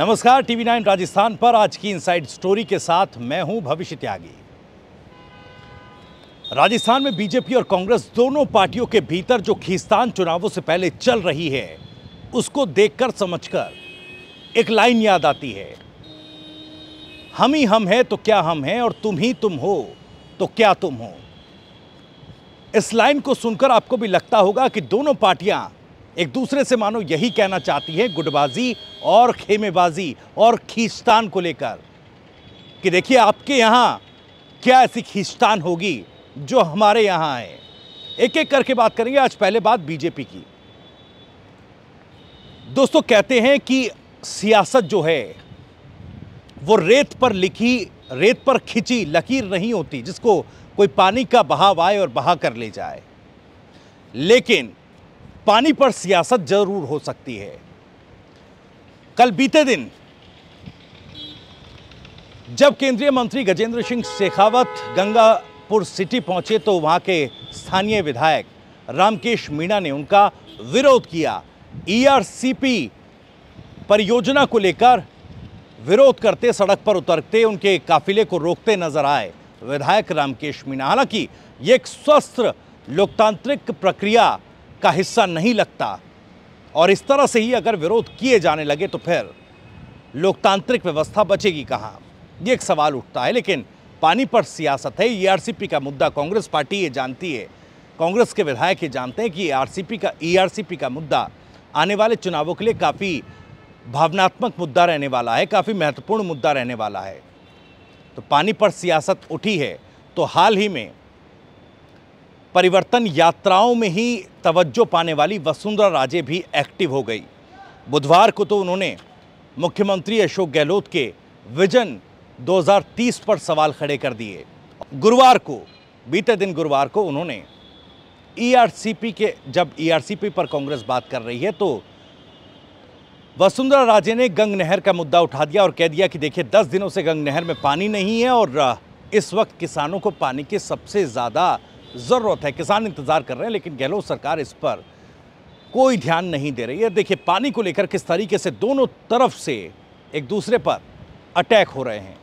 नमस्कार TV nine Rajasthan पर आज की इनसाइड स्टोरी के साथ मैं हूं भविष्य त्यागी राजस्थान में बीजेपी और कांग्रेस दोनों पार्टियों के भीतर जो खिस्तान चुनावों से पहले चल रही है उसको देखकर समझकर एक लाइन याद आती है हम ही हम हैं तो क्या हम हैं और तुम ही तुम हो तो क्या तुम हो इस लाइन को सुनकर आपको भी लगता होगा कि दोनों पार्टियां एक दूसरे से मानो यही कहना चाहती है गुटबाजी और खेमेबाजी और खींचतान को लेकर कि देखिए आपके यहाँ क्या ऐसी खींचतान होगी जो हमारे यहाँ है एक एक करके बात करेंगे आज पहले बात बीजेपी की दोस्तों कहते हैं कि सियासत जो है वो रेत पर लिखी रेत पर खिंची लकीर नहीं होती जिसको कोई पानी का बहाव आए और बहा कर ले जाए लेकिन पानी पर सियासत जरूर हो सकती है कल बीते दिन जब केंद्रीय मंत्री गजेंद्र सिंह शेखावत गंगापुर सिटी पहुंचे तो वहां के स्थानीय विधायक रामकेश मीणा ने उनका विरोध किया ईआरसीपी e परियोजना को लेकर विरोध करते सड़क पर उतरते उनके काफिले को रोकते नजर आए विधायक रामकेश मीणा हालांकि ये एक स्वस्थ लोकतांत्रिक प्रक्रिया का हिस्सा नहीं लगता और इस तरह से ही अगर विरोध किए जाने लगे तो फिर लोकतांत्रिक व्यवस्था बचेगी कहाँ ये एक सवाल उठता है लेकिन पानी पर सियासत है ये आरसीपी का मुद्दा कांग्रेस पार्टी ये जानती है कांग्रेस के विधायक ये जानते हैं कि आरसीपी का ईआरसीपी का मुद्दा आने वाले चुनावों के लिए काफ़ी भावनात्मक मुद्दा रहने वाला है काफ़ी महत्वपूर्ण मुद्दा रहने वाला है तो पानी पर सियासत उठी है तो हाल ही में परिवर्तन यात्राओं में ही तवज्जो पाने वाली वसुंधरा राजे भी एक्टिव हो गई बुधवार को तो उन्होंने मुख्यमंत्री अशोक गहलोत के विजन 2030 पर सवाल खड़े कर दिए गुरुवार को बीते दिन गुरुवार को उन्होंने ईआरसीपी e के जब ईआरसीपी e पर कांग्रेस बात कर रही है तो वसुंधरा राजे ने गंग नहर का मुद्दा उठा दिया और कह दिया कि देखिए दस दिनों से गंग नहर में पानी नहीं है और इस वक्त किसानों को पानी की सबसे ज़्यादा ज़रूरत है किसान इंतज़ार कर रहे हैं लेकिन गहलोत सरकार इस पर कोई ध्यान नहीं दे रही है देखिए पानी को लेकर किस तरीके से दोनों तरफ से एक दूसरे पर अटैक हो रहे हैं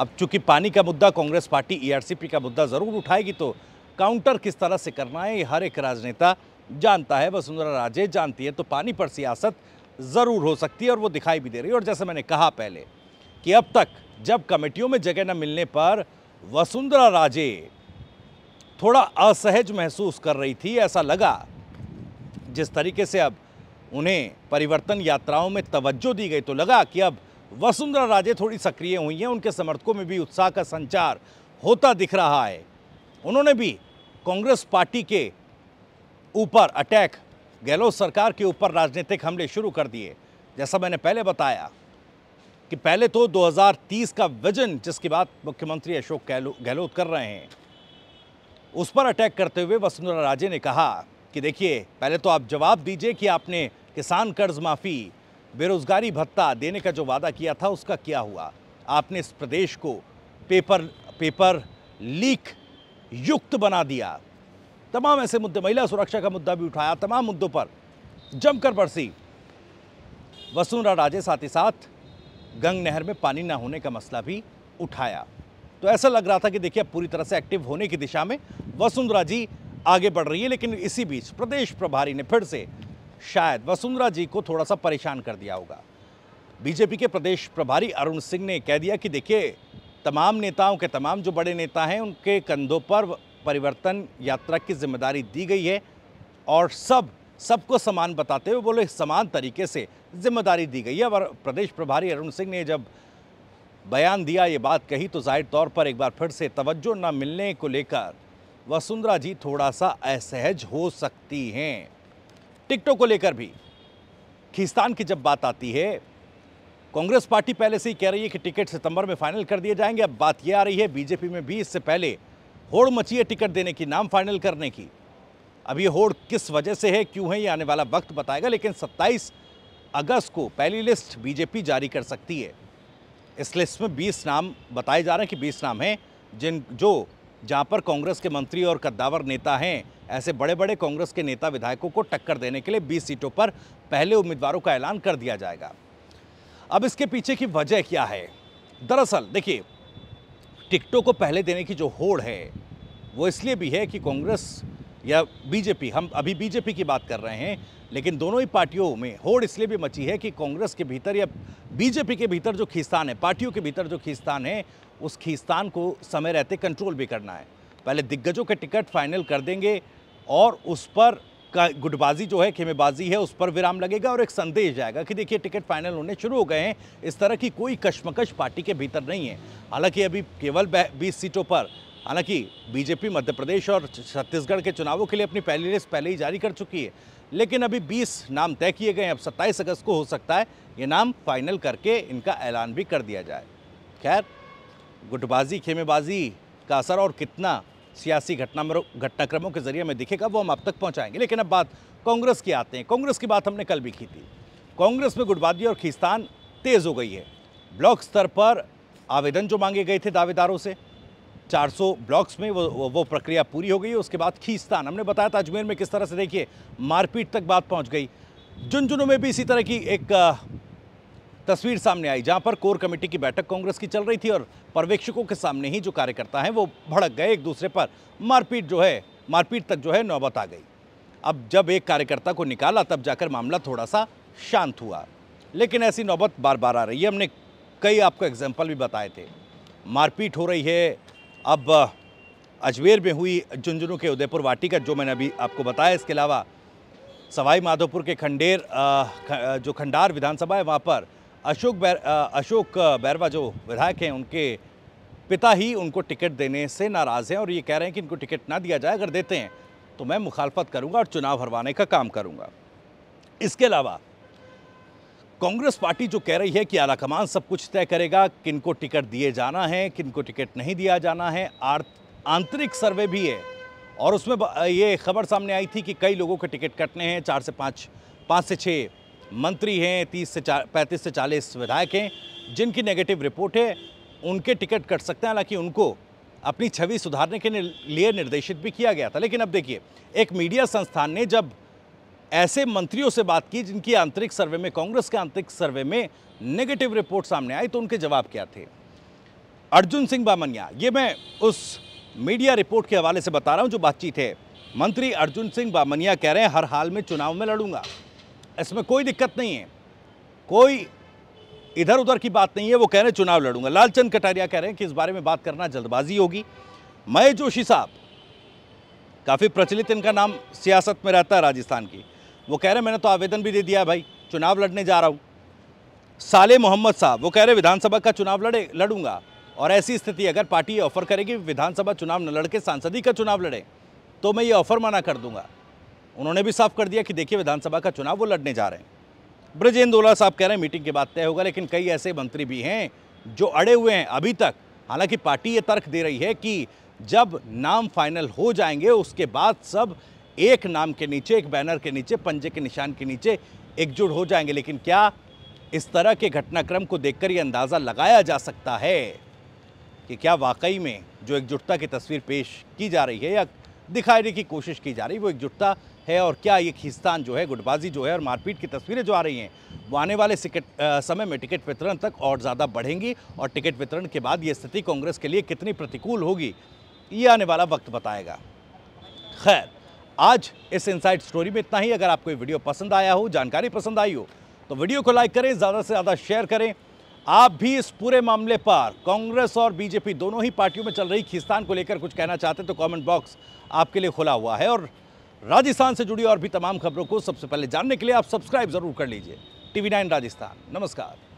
अब चूंकि पानी का मुद्दा कांग्रेस पार्टी ईआरसीपी e का मुद्दा ज़रूर उठाएगी तो काउंटर किस तरह से करना है ये हर एक राजनेता जानता है वसुंधरा राजे जानती है तो पानी पर सियासत ज़रूर हो सकती है और वो दिखाई भी दे रही है और जैसे मैंने कहा पहले कि अब तक जब कमेटियों में जगह न मिलने पर वसुंधरा राजे थोड़ा असहज महसूस कर रही थी ऐसा लगा जिस तरीके से अब उन्हें परिवर्तन यात्राओं में तवज्जो दी गई तो लगा कि अब वसुंधरा राजे थोड़ी सक्रिय हुई हैं उनके समर्थकों में भी उत्साह का संचार होता दिख रहा है उन्होंने भी कांग्रेस पार्टी के ऊपर अटैक गहलोत सरकार के ऊपर राजनीतिक हमले शुरू कर दिए जैसा मैंने पहले बताया कि पहले तो 2030 का विजन जिसकी बात मुख्यमंत्री अशोक गहलोत कर रहे हैं उस पर अटैक करते हुए वसुंधरा राजे ने कहा कि देखिए पहले तो आप जवाब दीजिए कि आपने किसान कर्ज माफ़ी बेरोजगारी भत्ता देने का जो वादा किया था उसका क्या हुआ आपने इस प्रदेश को पेपर पेपर लीक युक्त बना दिया तमाम ऐसे मुद्दे महिला सुरक्षा का मुद्दा भी उठाया तमाम मुद्दों पर जमकर बरसी वसुंधरा राजे साथ ही साथ गंग नहर में पानी ना होने का मसला भी उठाया तो ऐसा लग रहा था कि देखिए अब पूरी तरह से एक्टिव होने की दिशा में वसुंधरा जी आगे बढ़ रही है लेकिन इसी बीच प्रदेश प्रभारी ने फिर से शायद वसुंधरा जी को थोड़ा सा परेशान कर दिया होगा बीजेपी के प्रदेश प्रभारी अरुण सिंह ने कह दिया कि देखिए तमाम नेताओं के तमाम जो बड़े नेता हैं उनके कंधों पर परिवर्तन यात्रा की जिम्मेदारी दी गई है और सब सबको समान बताते हुए बोले समान तरीके से जिम्मेदारी दी गई है और प्रदेश प्रभारी अरुण सिंह ने जब बयान दिया ये बात कही तो जाहिर तौर पर एक बार फिर से तवज्जो न मिलने को लेकर वसुंधरा जी थोड़ा सा असहज हो सकती हैं टिकटों को लेकर भी खिस्तान की जब बात आती है कांग्रेस पार्टी पहले से ही कह रही है कि टिकट सितंबर में फाइनल कर दिए जाएंगे अब बात यह आ रही है बीजेपी में भी इससे पहले होड़ मची है टिकट देने की नाम फाइनल करने की अब ये होड़ किस वजह से है क्यों है ये आने वाला वक्त बताएगा लेकिन 27 अगस्त को पहली लिस्ट बीजेपी जारी कर सकती है इस लिस्ट में 20 नाम बताए जा रहे हैं कि 20 नाम हैं जिन जो जहाँ पर कांग्रेस के मंत्री और कद्दावर नेता हैं ऐसे बड़े बड़े कांग्रेस के नेता विधायकों को टक्कर देने के लिए 20 सीटों पर पहले उम्मीदवारों का ऐलान कर दिया जाएगा अब इसके पीछे की वजह क्या है दरअसल देखिए टिकटों को पहले देने की जो होड़ है वो इसलिए भी है कि कांग्रेस या बीजेपी हम अभी बीजेपी की बात कर रहे हैं लेकिन दोनों ही पार्टियों में होड़ इसलिए भी मची है कि कांग्रेस के भीतर या बीजेपी के भीतर जो खींचतान है पार्टियों के भीतर जो खींचतान है उस खींचतान को समय रहते कंट्रोल भी करना है पहले दिग्गजों के टिकट फाइनल कर देंगे और उस पर गुटबाजी जो है खेमेबाजी है उस पर विराम लगेगा और एक संदेश जाएगा कि देखिए टिकट फाइनल होने शुरू हो गए हैं इस तरह की कोई कश्मकश पार्टी के भीतर नहीं है हालांकि अभी केवल 20 सीटों पर हालांकि बीजेपी मध्य प्रदेश और छत्तीसगढ़ के चुनावों के लिए अपनी पहली लिस्ट पहले ही जारी कर चुकी है लेकिन अभी 20 नाम तय किए गए हैं अब 27 अगस्त को हो सकता है ये नाम फाइनल करके इनका ऐलान भी कर दिया जाए खैर गुटबाजी खेमेबाजी का असर और कितना सियासी घटना घटनाक्रमों के जरिए हमें दिखेगा वो हम अब तक पहुँचाएंगे लेकिन अब बात कांग्रेस की आते हैं कांग्रेस की बात हमने कल भी की थी कांग्रेस में गुटबाजी और खिस्तान तेज़ हो गई है ब्लॉक स्तर पर आवेदन जो मांगे गए थे दावेदारों से 400 ब्लॉक्स में वो वो प्रक्रिया पूरी हो गई उसके बाद खीस्तान हमने बताया था अजमेर में किस तरह से देखिए मारपीट तक बात पहुंच गई झुंझुनू में भी इसी तरह की एक तस्वीर सामने आई जहां पर कोर कमेटी की बैठक कांग्रेस की चल रही थी और पर्यवेक्षकों के सामने ही जो कार्यकर्ता हैं वो भड़क गए एक दूसरे पर मारपीट जो है मारपीट तक जो है नौबत आ गई अब जब एक कार्यकर्ता को निकाला तब जाकर मामला थोड़ा सा शांत हुआ लेकिन ऐसी नौबत बार बार आ रही है हमने कई आपको एग्जाम्पल भी बताए थे मारपीट हो रही है अब अजमेर में हुई झुंझुनू के उदयपुर वाटिका जो मैंने अभी आपको बताया इसके अलावा सवाई माधोपुर के खंडेर जो खंडार विधानसभा है वहाँ पर अशोक बैर अशोक बैरवा जो विधायक हैं उनके पिता ही उनको टिकट देने से नाराज़ हैं और ये कह रहे हैं कि इनको टिकट ना दिया जाए अगर देते हैं तो मैं मुखालफत करूँगा और चुनाव हरवाने का काम करूँगा इसके अलावा कांग्रेस पार्टी जो कह रही है कि आलाकमान सब कुछ तय करेगा किन को टिकट दिए जाना है किन को टिकट नहीं दिया जाना है आंतरिक सर्वे भी है और उसमें ये खबर सामने आई थी कि कई लोगों के टिकट कटने हैं चार से पाँच पाँच से छः मंत्री हैं तीस से चार पैंतीस से चालीस विधायक हैं जिनकी नेगेटिव रिपोर्ट है उनके टिकट कट सकते हैं हालांकि उनको अपनी छवि सुधारने के लिए निर्देशित भी किया गया था लेकिन अब देखिए एक मीडिया संस्थान ने जब ऐसे मंत्रियों से बात की जिनकी आंतरिक सर्वे में कांग्रेस के आंतरिक सर्वे में नेगेटिव रिपोर्ट सामने आई तो उनके जवाब क्या थे अर्जुन सिंह बामनिया ये मैं उस मीडिया रिपोर्ट के हवाले से बता रहा हूँ जो बातचीत है मंत्री अर्जुन सिंह बामनिया कह रहे हैं हर हाल में चुनाव में लड़ूंगा इसमें कोई दिक्कत नहीं है कोई इधर उधर की बात नहीं है वो कह रहे हैं चुनाव लड़ूंगा लालचंद कटारिया कह रहे हैं कि इस बारे में बात करना जल्दबाजी होगी मय जोशी साहब काफ़ी प्रचलित इनका नाम सियासत में रहता है राजस्थान की वो कह रहे मैंने तो आवेदन भी दे दिया है भाई चुनाव लड़ने जा रहा हूँ साले मोहम्मद साहब वो कह रहे विधानसभा का चुनाव लड़े लड़ूंगा और ऐसी स्थिति अगर पार्टी ऑफर करेगी विधानसभा चुनाव न लड़के सांसद का चुनाव लड़े तो मैं ये ऑफर मना कर दूंगा उन्होंने भी साफ कर दिया कि देखिए विधानसभा का चुनाव वो लड़ने जा रहे हैं ब्रजेंद्र ओला साहब कह रहे हैं मीटिंग के बाद तय होगा लेकिन कई ऐसे मंत्री भी हैं जो अड़े हुए हैं अभी तक हालांकि पार्टी ये तर्क दे रही है कि जब नाम फाइनल हो जाएंगे उसके बाद सब एक नाम के नीचे एक बैनर के नीचे पंजे के निशान के नीचे एकजुट हो जाएंगे लेकिन क्या इस तरह के घटनाक्रम को देखकर ये अंदाज़ा लगाया जा सकता है कि क्या वाकई में जो एकजुटता की तस्वीर पेश की जा रही है या दिखाने की कोशिश की जा रही है वो एकजुटता है और क्या ये खिस्तान जो है गुटबाजी जो है और मारपीट की तस्वीरें जो आ रही हैं वो आने वाले सिकट आ, समय में टिकट वितरण तक और ज़्यादा बढ़ेंगी और टिकट वितरण के बाद ये स्थिति कांग्रेस के लिए कितनी प्रतिकूल होगी ये आने वाला वक्त बताएगा खैर आज इस इनसाइड स्टोरी में इतना ही अगर आपको ये वीडियो पसंद आया हो जानकारी पसंद आई हो तो वीडियो को लाइक करें ज़्यादा से ज़्यादा शेयर करें आप भी इस पूरे मामले पर कांग्रेस और बीजेपी दोनों ही पार्टियों में चल रही खिस्तान को लेकर कुछ कहना चाहते हैं तो कमेंट बॉक्स आपके लिए खुला हुआ है और राजस्थान से जुड़ी और भी तमाम खबरों को सबसे पहले जानने के लिए आप सब्सक्राइब जरूर कर लीजिए टीवी नाइन राजस्थान नमस्कार